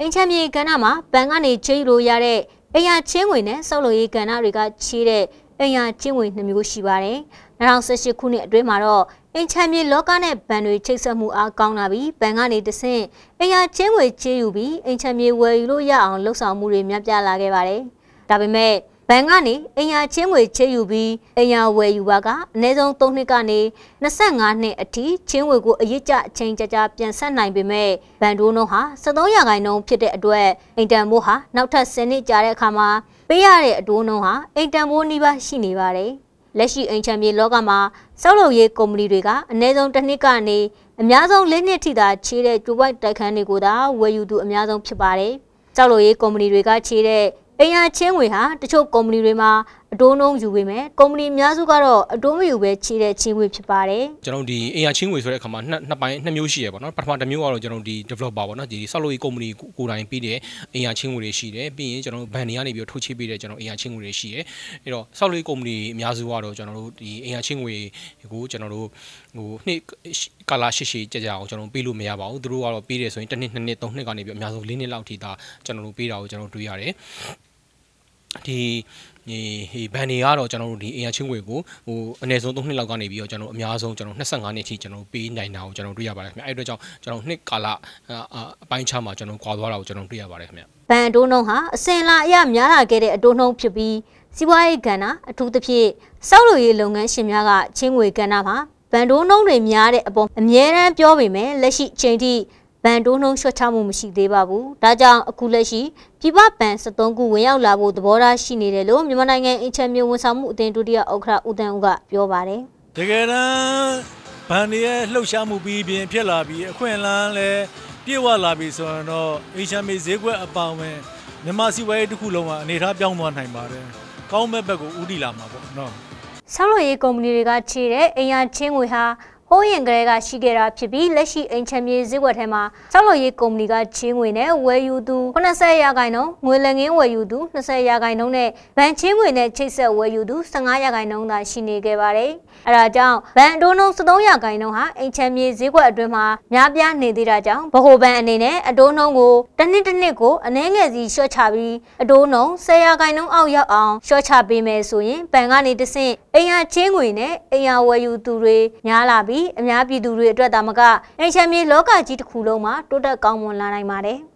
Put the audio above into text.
အင်ချမ်းမြေကဏ္ဍမှာဘဏ်ကနေချိတ်လို့ရတဲ့အရာချင်းဝင်နဲ့ဆောက်လုပ်ရေးကဏ္ဍတွေကချေးတဲ့အရာချင်းဝင်နှမျိုးရှိပါတယ်။2018ခုနှစ်အတွင်းမှာတော့အင်ချမ်းမြေလောကနဲ့ဘဏ်တွေချိတ်ဆက်မှုအားကောင်းလာပြီးဘဏ်ကနေတဆင့်အရာချင်းဝင်ချေးယူပြီးအင်ချမ်းမြေဝယ်ယူလို့ရအောင်လှုပ်ဆောင်မှုတွေများပြားလာခဲ့ပါတယ်။ဒါပေမဲ့ဘဏ်ကနေအင်ယာချင်းငွေချေယူပြီးအင်ယာဝယ်ယူပါကအနည်းဆုံး3နှစ်ကနေ25နှစ်အထိချင်းငွေကိုအရစ်ကျအချိန်ကြာကြာပြန်ဆက်နိုင်ပေမဲ့ဘဏ်ဒိုးနှုန်းဟာ73ရာခိုင်နှုန်းဖြစ်တဲ့အတွက်အင်တန်မိုးဟာနောက်ထပ်10နှစ်ကြာတဲ့အခါမှာပေးရတဲ့အတိုးနှုန်းဟာအင်တန်မိုးနီးပါးရှိနေပါတယ်။လက်ရှိအိမ်ချမ်းမြေလောကမှာစောက်လုပ်ရေးကုမ္ပဏီတွေကအနည်းဆုံးတစ်နှစ်ကနေအများဆုံး၄နှစ်ထိသာချေးတဲ့ကြိုးပိုက်တိုက်ခန်းတွေကိုသာဝယ်ယူသူအများဆုံးဖြစ်ပါတယ်။ကြောက်လို့ရေးကုမ္ပဏီတွေကချေးတဲ့အင်အားချင်းငွေဟာတချို့ကုမ္ပဏီတွေမှာအတိုးနှုန်းယူပေးမယ်ကုမ္ပဏီအများစုကတော့အတိုးမယူပဲချေတဲ့ချင်းငွေဖြစ်ပါတယ်ကျွန်တော်ဒီအင်အားချင်းငွေဆိုတဲ့အခါမှာနှစ်နှစ်ပိုင်းနှစ်မျိုးရှိရပါတော့ပထမတစ်မျိုးကတော့ကျွန်တော်ဒီ developer ပေါ့နော်ဒီဆောက်လုပ်ရေးကုမ္ပဏီကိုယ်တိုင်ပေးတဲ့အင်အားချင်းငွေတွေရှိတယ်ပြီးရင်ကျွန်တော်တို့ဘန်တွေကနေပြီးတော့ထုတ်ချေးပေးတဲ့ကျွန်တော်အင်အားချင်းငွေတွေရှိတယ်အဲ့တော့ဆောက်လုပ်ရေးကုမ္ပဏီအများစုကတော့ကျွန်တော်တို့ဒီအင်အားချင်းငွေကိုကျွန်တော်တို့ဟိုနှစ်ကာလရှိရှိကြကြအောင်ကျွန်တော်ပေးလို့မရပါဘူးသူတို့ကတော့ပေးတယ်ဆိုရင်တစ်နှစ်နှစ်နှစ်သုံးနှစ်ကနေပြီးအများဆုံး၄နှစ်လောက်ထိဒါကျွန်တော်တို့ပေးတာကိုကျွန်တော်တွေ့ရတယ်ဒီဒီဘန်တွေကတော့ကျွန်တော်တို့ဒီအင်အားချင်းဝင်ကိုဟိုအနည်းဆုံး3နှစ်လောက်ကနေပြီးတော့ကျွန်တော်အများဆုံးကျွန်တော်25နှစ်အထိကျွန်တော်ပေးနိုင်တာကိုကျွန်တော်တွေ့ရပါတယ်ခင်ဗျအဲ့အတွက်ကြောင့်ကျွန်တော်နှစ်ကာလအပိုင်းခြားမှာကျွန်တော်ကွာသွားတာကိုကျွန်တော်တွေ့ရပါတယ်ခင်ဗျဘန်အတိုးနှုံးဟာအစင်လာအရများလာခဲ့တဲ့အတိုးနှုံးဖြစ်ပြီးစီးပွားရေးကဏ္ဍအထူးသဖြင့်စောက်လိုရေးလုပ်ငန်းရှင်များကချင်းငွေကဏ္ဍမှာဘန်ဒိုးနှုံးတွေများတဲ့အပေါ်အမြဲတမ်းပြောပေမဲ့လက်ရှိချိန်ထိဘန်တိုးနှုံးဆွတ်ချမှုမရှိသေးပါဘူး။ဒါကြောင့်အခုလက်ရှိပြည်ပဘန်73ခုဝင်ရောက်လာဖို့သဘောထားရှိနေတယ်လို့မြန်မာနိုင်ငံအင်ချန်မြေဝန်ဆောင်မှုအသင်းဒုတိယဥက္ကဋ္ဌဦးတန်းဦးကပြောပါတယ်။တကယ်တမ်းဘန်တွေရဲ့လှုပ်ရှားမှုပြီးပြင်ဖြစ်လာပြီးအခွင့်အလမ်းလည်းပြည့်ဝလာပြီဆိုရင်တော့အင်ချန်မြေဈေးကွက် အပောင်ဝင်မြန်မာစီးပွားရေးတစ်ခုလုံးကအနေထားပြောင်းသွားနိုင်ပါတယ်။ကောင်းမဲ့ဘက်ကိုဦးတည်လာမှာပေါ့နော်။ဆောက်လုပ်ရေးကုမ္ပဏီတွေကခြေတဲ့အင်အားချင်းငွေဟာဟိုးရင်ကလေးကရှိခဲ့တာဖြစ်ပြီးလက်ရှိအိမ်ချမ်းမြေဈေးကွက်ထဲမှာစောက်လုပ်ရေးကုမ္ပဏီကချေးငွေနဲ့ဝယ်ယူသူ80ရာခိုင်နှုန်းငွေလငင်းဝယ်ယူသူ20ရာခိုင်နှုန်းနဲ့ဗန်ချေးငွေနဲ့ချိတ်ဆက်ဝယ်ယူသူ15ရာခိုင်နှုန်းသာရှိနေခဲ့ပါတယ်။အဲဒါကြောင့်ဗန်အတိုးနှုန်း13ရာခိုင်နှုန်းဟာအိမ်ချမ်းမြေဈေးကွက်အတွင်းမှာများပြားနေသေးတာကြောင့်ဗဟိုဘဏ်အနေနဲ့အတိုးနှုန်းကိုတစ်နှစ်တစ်နှစ်ကိုအနည်းငယ်စီလျှော့ချပြီးအတိုးနှုန်း10ရာခိုင်နှုန်းအောက်ရောက်အောင်လျှော့ချပေးမယ်ဆိုရင်ဘဏ်ကနေတဆင့်အိမ်ယာချေးငွေနဲ့အိမ်ယာဝယ်ယူသူတွေများလာပြီးပြီးအများပြည်သူတွေအတွက်သာမကအိမ်ချမ်းမြေလောကကြီးတစ်ခုလုံးမှာတိုးတက်ကောင်းမွန်လာနိုင်ပါတယ်။